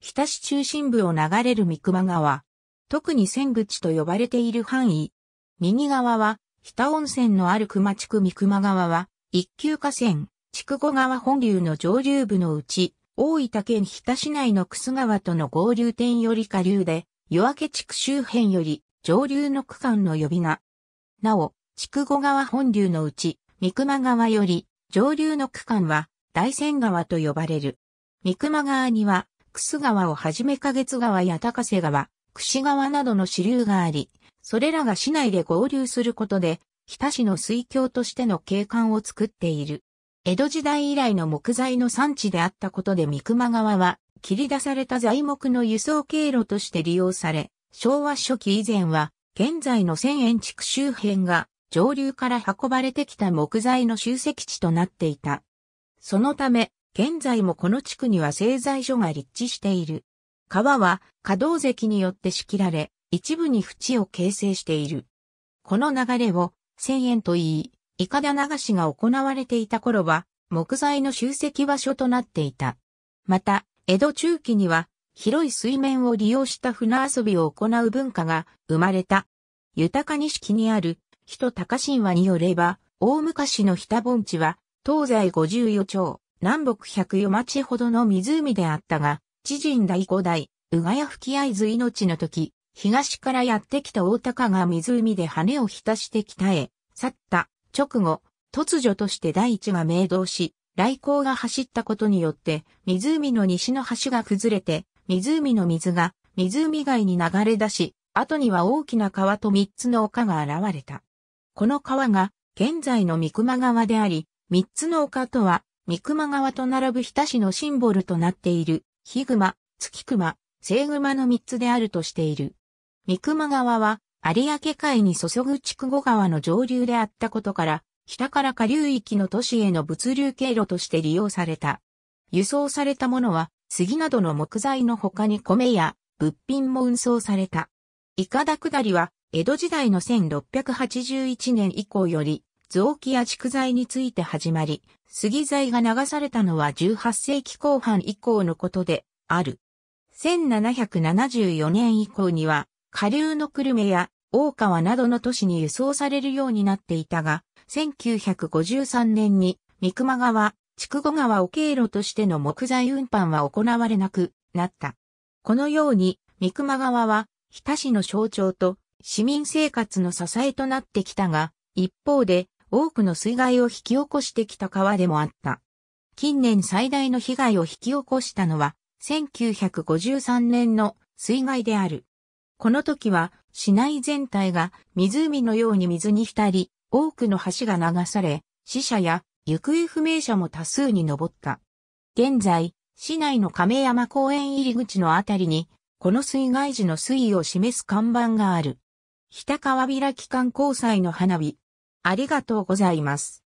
日田市中心部を流れる三熊川、特に仙口と呼ばれている範囲。右側は、日田温泉のある熊地区三熊川は、一級河川、筑後川本流の上流部のうち、大分県日田市内の楠川との合流点より下流で、夜明け地区周辺より上流の区間の呼び名。なお、筑後川本流のうち、三熊川より上流の区間は、大仙川と呼ばれる。三熊川には、楠川をはじめ花月川や高瀬川、串川などの支流があり、それらが市内で合流することで、日田市の水郷としての景観を作っている。江戸時代以来の木材の産地であったことで三熊川は、切り出された材木の輸送経路として利用され、昭和初期以前は、現在の千円地区周辺が、上流から運ばれてきた木材の集積地となっていた。そのため、現在もこの地区には製材所が立地している。川は可動石によって仕切られ、一部に縁を形成している。この流れを、千円と言い、いかだ流しが行われていた頃は、木材の集積場所となっていた。また、江戸中期には、広い水面を利用した船遊びを行う文化が生まれた。豊か錦にある、人高神話によれば、大昔の北盆地は、東西五十余町、南北百余町ほどの湖であったが、知人第五代、うがや吹き合図命の時、東からやってきた大高が湖で羽を浸して北へ、去った、直後、突如として大地が明動し、雷光が走ったことによって、湖の西の橋が崩れて、湖の水が、湖外に流れ出し、後には大きな川と三つの丘が現れた。この川が、現在の三熊川であり、三つの丘とは、三熊川と並ぶ日田市のシンボルとなっている、ヒグマ、月熊、セイグマの三つであるとしている。三熊川は、有明海に注ぐ筑後川の上流であったことから、北から下流域の都市への物流経路として利用された。輸送されたものは、杉などの木材の他に米や物品も運送された。イカダ下りは、江戸時代の1681年以降より、臓器や蓄財について始まり、杉材が流されたのは18世紀後半以降のことである。1774年以降には、下流の久留米や大川などの都市に輸送されるようになっていたが、1953年に三熊川、筑後川を経路としての木材運搬は行われなくなった。このように、三熊川は、日田市の象徴と市民生活の支えとなってきたが、一方で、多くの水害を引き起こしてきた川でもあった。近年最大の被害を引き起こしたのは、1953年の水害である。この時は、市内全体が湖のように水に浸り、多くの橋が流され、死者や行方不明者も多数に上った。現在、市内の亀山公園入り口のあたりに、この水害時の水位を示す看板がある。北川開き観光祭の花火、ありがとうございます。